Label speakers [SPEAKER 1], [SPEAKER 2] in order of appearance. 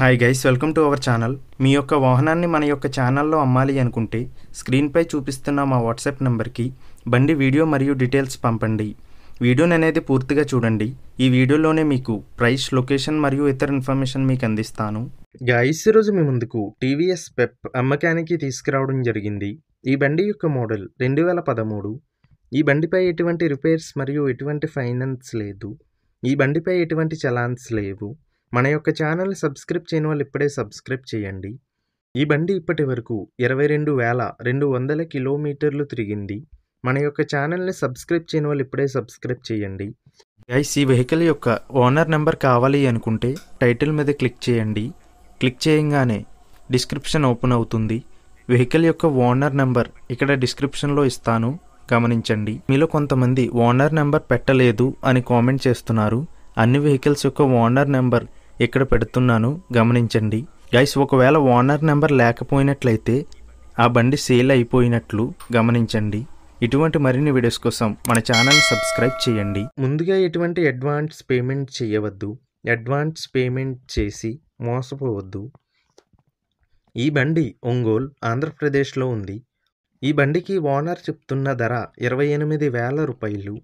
[SPEAKER 1] hi guys welcome to our channel మీ యొక్క వాహనాన్ని మన యొక్క ఛానల్లో అమ్మాలి అనుకుంటే స్క్రీన్పై చూపిస్తున్న మా వాట్సాప్ నెంబర్కి బండి వీడియో మరియు డీటెయిల్స్ పంపండి వీడియోని అనేది పూర్తిగా చూడండి ఈ వీడియోలోనే మీకు ప్రైస్ లొకేషన్ మరియు ఇతర ఇన్ఫర్మేషన్ మీకు అందిస్తాను గాయస్ ఈరోజు మీ ముందుకు టీవీఎస్ పెప్ అమ్మకానికి తీసుకురావడం జరిగింది ఈ బండి యొక్క మోడల్ రెండు వేల పదమూడు ఈ బండిపై ఎటువంటి రిపేర్స్ మరియు ఎటువంటి ఫైనాన్స్ లేదు ఈ బండిపై ఎటువంటి చలాన్స్ లేవు మన యొక్క ఛానల్ సబ్స్క్రైబ్ చేయని వాళ్ళు ఇప్పుడే సబ్స్క్రైబ్ చేయండి ఈ బండి ఇప్పటి వరకు ఇరవై రెండు వేల రెండు వందల కిలోమీటర్లు తిరిగింది మన యొక్క ఛానల్ని సబ్స్క్రైబ్ చేయని వాళ్ళు ఇప్పుడే సబ్స్క్రైబ్ చేయండి గైస్ ఈ వెహికల్ యొక్క ఓనర్ నెంబర్ కావాలి అనుకుంటే టైటిల్ మీద క్లిక్ చేయండి క్లిక్ చేయంగానే డిస్క్రిప్షన్ ఓపెన్ అవుతుంది వెహికల్ యొక్క ఓనర్ నెంబర్ ఇక్కడ డిస్క్రిప్షన్లో ఇస్తాను గమనించండి మీలో కొంతమంది ఓనర్ నెంబర్ పెట్టలేదు అని కామెంట్ చేస్తున్నారు అన్ని వెహికల్స్ యొక్క ఓనర్ నెంబర్ ఇక్కడ పెడుతున్నాను గమనించండి గైస్ ఒకవేళ ఓనర్ నెంబర్ లేకపోయినట్లయితే ఆ బండి సేల్ అయిపోయినట్లు గమనించండి ఇటువంటి మరిన్ని వీడియోస్ కోసం మన ఛానల్ సబ్స్క్రైబ్ చేయండి ముందుగా ఎటువంటి అడ్వాన్స్ పేమెంట్ చేయవద్దు అడ్వాన్స్ పేమెంట్ చేసి మోసపోవద్దు ఈ బండి ఒంగోల్ ఆంధ్రప్రదేశ్లో ఉంది ఈ బండికి ఓనర్ చెప్తున్న ధర ఇరవై ఎనిమిది వేల రూపాయలు